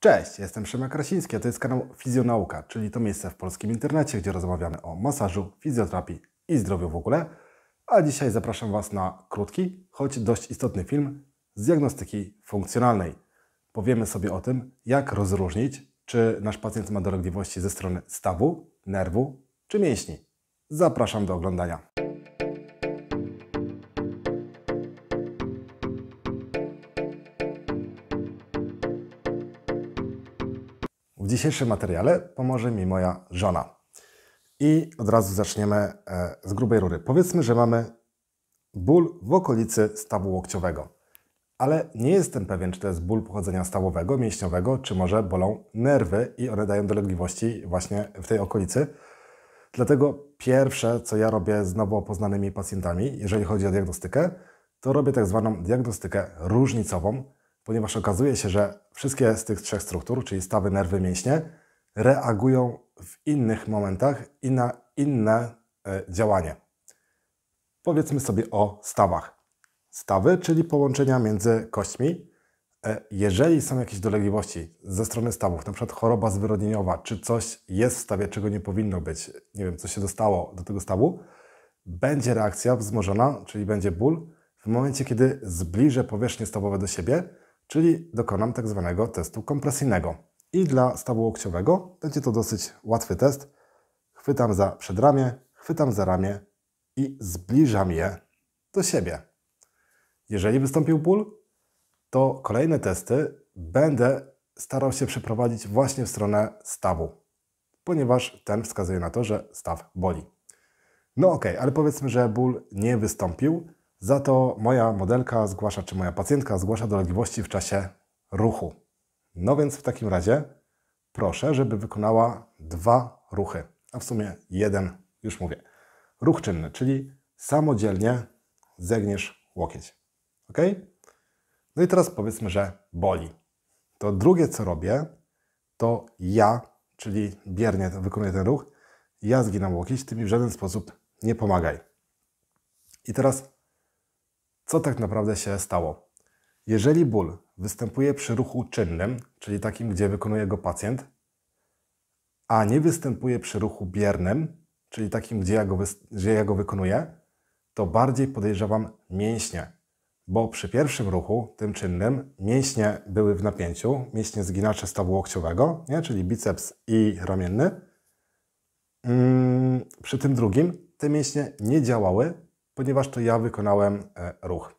Cześć, jestem Szymek Krasiński, a to jest kanał Fizjonauka, czyli to miejsce w polskim internecie, gdzie rozmawiamy o masażu, fizjoterapii i zdrowiu w ogóle. A dzisiaj zapraszam Was na krótki, choć dość istotny film z diagnostyki funkcjonalnej. Powiemy sobie o tym, jak rozróżnić, czy nasz pacjent ma dolegliwości ze strony stawu, nerwu czy mięśni. Zapraszam do oglądania. W dzisiejszym materiale pomoże mi moja żona. I od razu zaczniemy e, z grubej rury. Powiedzmy, że mamy ból w okolicy stawu łokciowego. Ale nie jestem pewien, czy to jest ból pochodzenia stałowego, mięśniowego, czy może bolą nerwy i one dają dolegliwości właśnie w tej okolicy. Dlatego pierwsze, co ja robię z nowo poznanymi pacjentami, jeżeli chodzi o diagnostykę, to robię tak zwaną diagnostykę różnicową, ponieważ okazuje się, że wszystkie z tych trzech struktur, czyli stawy, nerwy, mięśnie, reagują w innych momentach i na inne e, działanie. Powiedzmy sobie o stawach. Stawy, czyli połączenia między kośćmi. E, jeżeli są jakieś dolegliwości ze strony stawów, na przykład choroba zwyrodnieniowa, czy coś jest w stawie, czego nie powinno być, nie wiem, co się dostało do tego stawu, będzie reakcja wzmożona, czyli będzie ból w momencie, kiedy zbliżę powierzchnie stawowe do siebie, czyli dokonam tak zwanego testu kompresyjnego. I dla stawu łokciowego będzie to dosyć łatwy test. Chwytam za przedramię, chwytam za ramię i zbliżam je do siebie. Jeżeli wystąpił ból, to kolejne testy będę starał się przeprowadzić właśnie w stronę stawu, ponieważ ten wskazuje na to, że staw boli. No ok, ale powiedzmy, że ból nie wystąpił, za to moja modelka zgłasza, czy moja pacjentka zgłasza dolegliwości w czasie ruchu. No więc w takim razie proszę, żeby wykonała dwa ruchy, a w sumie jeden, już mówię. Ruch czynny, czyli samodzielnie zegniesz łokieć. Ok? No i teraz powiedzmy, że boli. To drugie, co robię, to ja, czyli biernie wykonuję ten ruch, ja zginam łokieć, ty mi w żaden sposób nie pomagaj. I teraz co tak naprawdę się stało? Jeżeli ból występuje przy ruchu czynnym, czyli takim, gdzie wykonuje go pacjent, a nie występuje przy ruchu biernym, czyli takim, gdzie ja go, gdzie ja go wykonuję, to bardziej podejrzewam mięśnie, bo przy pierwszym ruchu, tym czynnym, mięśnie były w napięciu, mięśnie zginacze stawu łokciowego, nie? czyli biceps i ramienny. Mm, przy tym drugim te mięśnie nie działały, ponieważ to ja wykonałem e, ruch.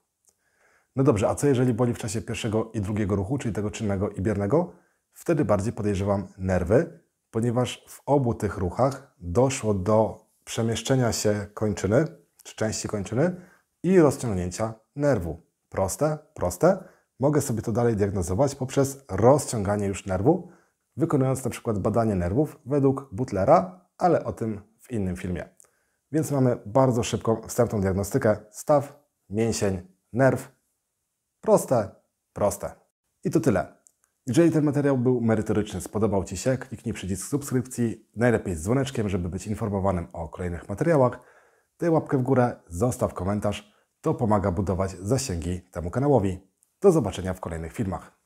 No dobrze, a co jeżeli boli w czasie pierwszego i drugiego ruchu, czyli tego czynnego i biernego? Wtedy bardziej podejrzewam nerwy, ponieważ w obu tych ruchach doszło do przemieszczenia się kończyny, czy części kończyny i rozciągnięcia nerwu. Proste, proste. Mogę sobie to dalej diagnozować poprzez rozciąganie już nerwu, wykonując na przykład badanie nerwów według Butlera, ale o tym w innym filmie. Więc mamy bardzo szybką wstępną diagnostykę staw, mięsień, nerw. Proste, proste. I to tyle. Jeżeli ten materiał był merytoryczny, spodobał Ci się, kliknij przycisk subskrypcji, najlepiej z dzwoneczkiem, żeby być informowanym o kolejnych materiałach. Daj łapkę w górę, zostaw komentarz. To pomaga budować zasięgi temu kanałowi. Do zobaczenia w kolejnych filmach.